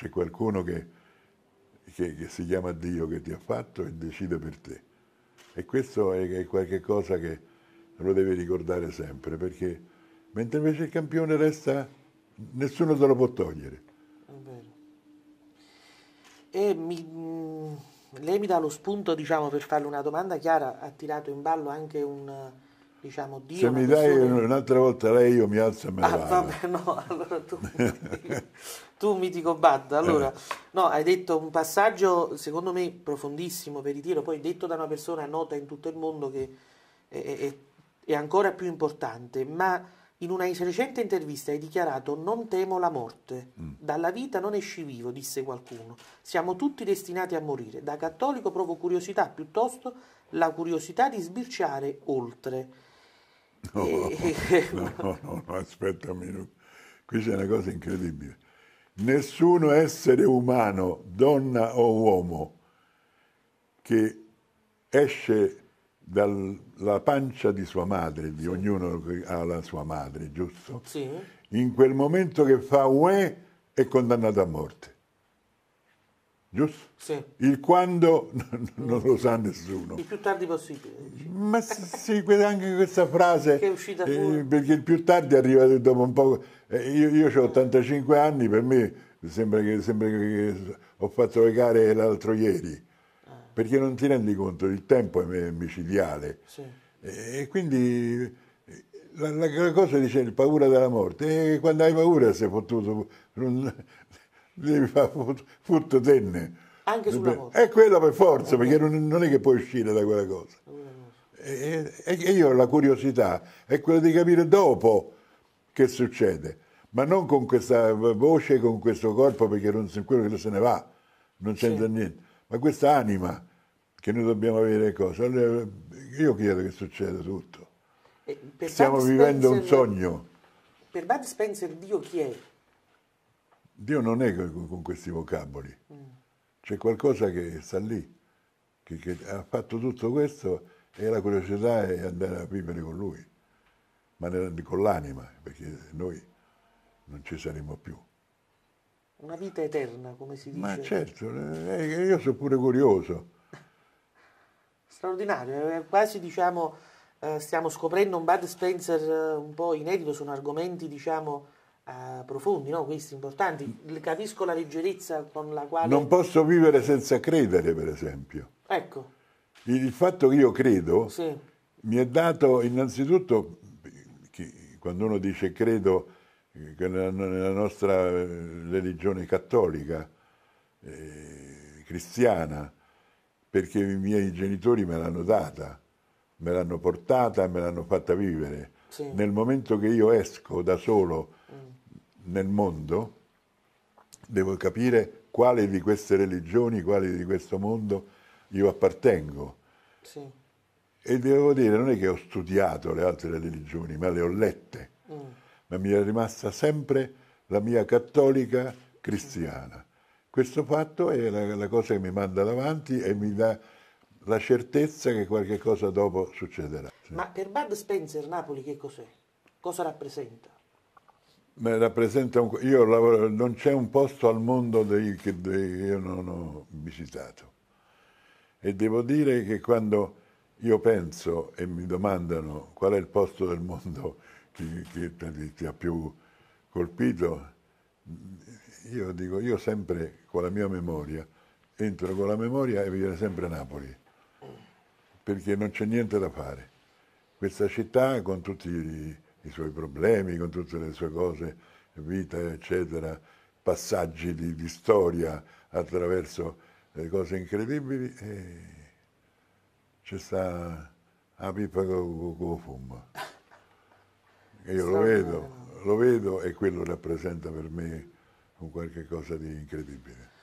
C'è qualcuno che, che, che, si chiama Dio che ti ha fatto e decide per te. E questo è, è qualcosa che lo devi ricordare sempre, perché mentre invece il campione resta, nessuno te lo può togliere. E mi, mm, lei mi dà lo spunto, diciamo, per farle una domanda chiara, ha tirato in ballo anche un, diciamo Dio... Se mi dai persona... un'altra volta lei io mi alzo e me la ah, vabbè, no, allora tu, tu mi ti combatta. Allora, eh. no, hai detto un passaggio secondo me profondissimo, per tiro, poi detto da una persona nota in tutto il mondo che è, è, è ancora più importante, ma... In una recente intervista hai dichiarato non temo la morte, mm. dalla vita non esci vivo, disse qualcuno, siamo tutti destinati a morire, da cattolico provo curiosità piuttosto la curiosità di sbirciare oltre. No, no, no, no, aspetta un minuto. Qui c'è una cosa incredibile. Nessuno essere umano, donna o uomo, che esce dalla pancia di sua madre, di sì. ognuno ha la sua madre, giusto? Sì. In quel momento che fa uè è condannato a morte. Giusto? Sì. Il quando non lo sa nessuno. Il più tardi possibile. Ma sì, anche questa frase. Che è uscita eh, fuori. Eh, perché il più tardi arriva dopo un po'. Eh, io, io ho 85 anni, per me sembra che, sembra che ho fatto le gare l'altro ieri. Ah. Perché non ti rendi conto, il tempo è micidiale. Sì. E, quindi eh, la, la, cosa dice il paura della morte. E eh, quando hai paura sei fottuto. Non, devi fare furto tenne. Anche sulla moto. È quella per forza, perché eh. non, non, è che puoi uscire da quella cosa. E, e io la curiosità è quella di capire dopo che succede, ma non con questa voce, con questo corpo, perché non, quello che se ne va, non c'entra sì. niente, ma questa anima che noi dobbiamo avere cosa. io chiedo che succeda tutto. Eh, Stiamo Bud vivendo Spencer, un sogno. Per Bud Spencer Dio chi è? Dio non è con questi vocaboli, c'è qualcosa che sta lì, che, che ha fatto tutto questo e la curiosità è andare a vivere con lui, ma con l'anima, perché noi non ci saremo più. Una vita eterna, come si dice. Ma certo, eh, eh, io sono pure curioso. Straordinario, eh, quasi diciamo stiamo scoprendo un Bud Spencer un po' inedito, sono argomenti diciamo uh, profondi, no? questi importanti. Capisco la leggerezza con la quale... Non posso vivere senza credere, per esempio. Ecco. Il fatto che io credo sì. mi è dato innanzitutto, quando uno dice credo, eh, che nella nostra eh, religione cattolica, eh, cristiana, perché i miei genitori me l'hanno data, me l'hanno portata, me l'hanno fatta vivere. Sì. Nel momento che io esco da solo mm. nel mondo, devo capire quale di queste religioni, quale di questo mondo io appartengo. Sì. E devo dire, non è che ho studiato le altre religioni, ma le ho lette. Mm. Ma mi è rimasta sempre la mia cattolica cristiana. Questo fatto è la, la cosa che mi manda davanti e mi dà la certezza che qualche cosa dopo succederà. Sì. Ma per Bud Spencer Napoli che cos'è? Cosa rappresenta? Beh, rappresenta un, io lavoro, non c'è un posto al mondo dei, che dei, io non ho visitato. E devo dire che quando io penso e mi domandano qual è il posto del mondo che, che ti, ti ha più colpito, io dico, io sempre con la mia memoria, entro con la memoria e viene sempre Napoli perché non c'è niente da fare. Questa città con tutti i, i suoi problemi, con tutte le sue cose, vita, eccetera, passaggi di, di storia attraverso le eh, cose incredibili, e eh, c'è sta a pipa con Io lo vedo, lo vedo e quello rappresenta per me un qualche cosa di incredibile.